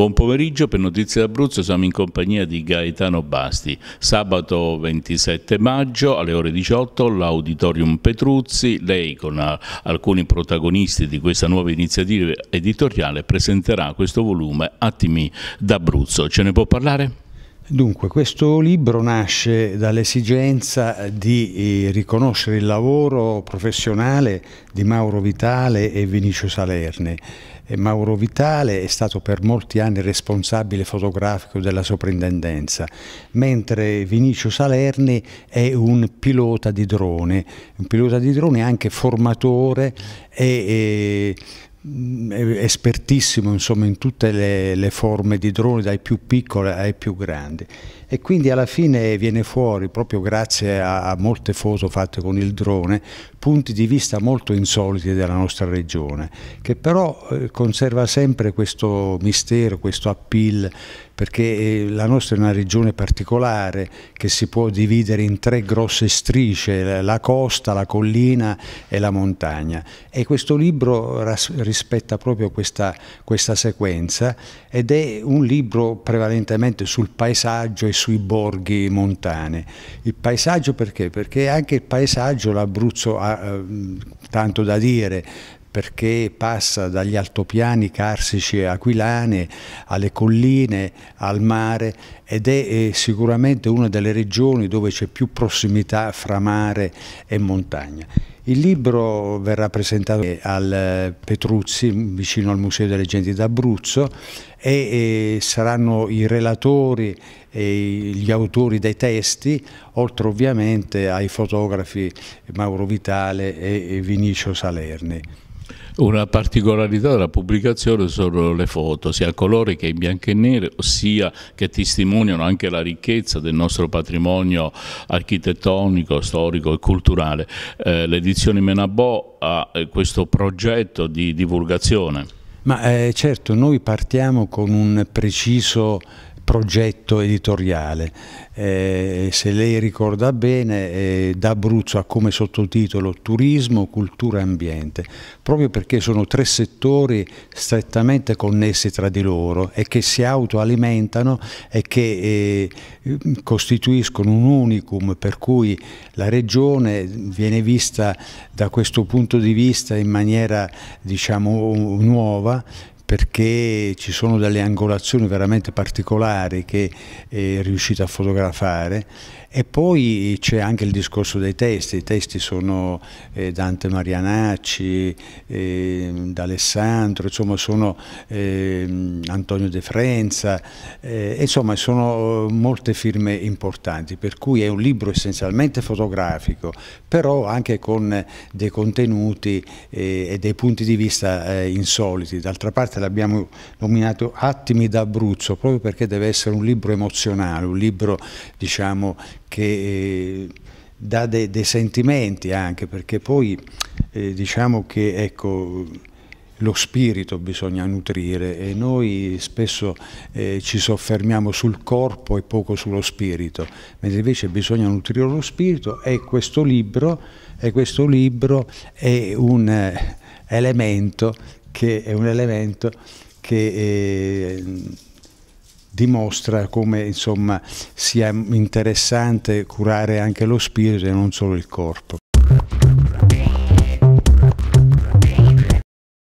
Buon pomeriggio, per Notizie d'Abruzzo siamo in compagnia di Gaetano Basti. Sabato 27 maggio alle ore 18 l'Auditorium Petruzzi, lei con alcuni protagonisti di questa nuova iniziativa editoriale presenterà questo volume Attimi d'Abruzzo. Ce ne può parlare? Dunque, questo libro nasce dall'esigenza di eh, riconoscere il lavoro professionale di Mauro Vitale e Vinicio Salerne. Mauro Vitale è stato per molti anni responsabile fotografico della soprintendenza, mentre Vinicio Salerni è un pilota di drone, un pilota di drone anche formatore e, e eh, espertissimo insomma, in tutte le, le, forme di droni, dai più piccoli ai più grandi. E quindi alla fine viene fuori, proprio grazie a, a molte foto fatte con il drone, punti di vista molto insoliti della nostra regione, che però eh, conserva sempre questo mistero, questo appeal, perché eh, la nostra è una regione particolare che si può dividere in tre grosse strisce, la costa, la collina e la montagna. E questo libro rispetta proprio questa, questa sequenza ed è un libro prevalentemente sul paesaggio e sui borghi montani. Il paesaggio perché? Perché anche il paesaggio l'Abruzzo ha eh, tanto da dire, perché passa dagli altopiani carsici e aquilani alle colline, al mare ed è eh, sicuramente una delle regioni dove c'è più prossimità fra mare e montagna. Il libro verrà presentato al eh, Petruzzi, vicino al Museo delle Genti d'Abruzzo, e, eh, saranno i relatori e gli autori dei testi, oltre ovviamente ai fotografi Mauro Vitale e Vinicio Salerni. Una particolarità della pubblicazione sono le foto, sia a colore che in bianco e nero, ossia che testimoniano anche la ricchezza del nostro patrimonio architettonico, storico e culturale. Eh, L'edizione Menabò ha eh, questo progetto di divulgazione. Ma eh, certo, noi partiamo con un preciso progetto editoriale. Eh, se lei ricorda bene, eh, d'Abruzzo ha come sottotitolo Turismo, Cultura e Ambiente, proprio perché sono tre settori strettamente connessi tra di loro e che si autoalimentano e che eh, costituiscono un unicum per cui la regione viene vista da questo punto di vista in maniera diciamo nuova perché ci sono delle angolazioni veramente particolari che eh, è riuscito a fotografare e poi c'è anche il discorso dei testi, i testi sono eh, Dante Marianacci, eh, D'Alessandro, insomma sono eh, Antonio De Frenza, eh, insomma sono eh, molte firme importanti, per cui è un libro essenzialmente fotografico, però anche con dei contenuti e dei punti di vista insoliti. D'altra parte l'abbiamo nominato Attimi d'Abruzzo, proprio perché deve essere un libro emozionale, un libro diciamo, che eh, dà dei, dei sentimenti anche, perché poi eh, diciamo che ecco, lo spirito bisogna nutrire e noi spesso eh, ci soffermiamo sul corpo e poco sullo spirito, mentre invece bisogna nutrire lo spirito e questo libro, e questo libro è un eh, elemento che è un elemento che eh, dimostra come insomma, sia interessante curare anche lo spirito e non solo il corpo.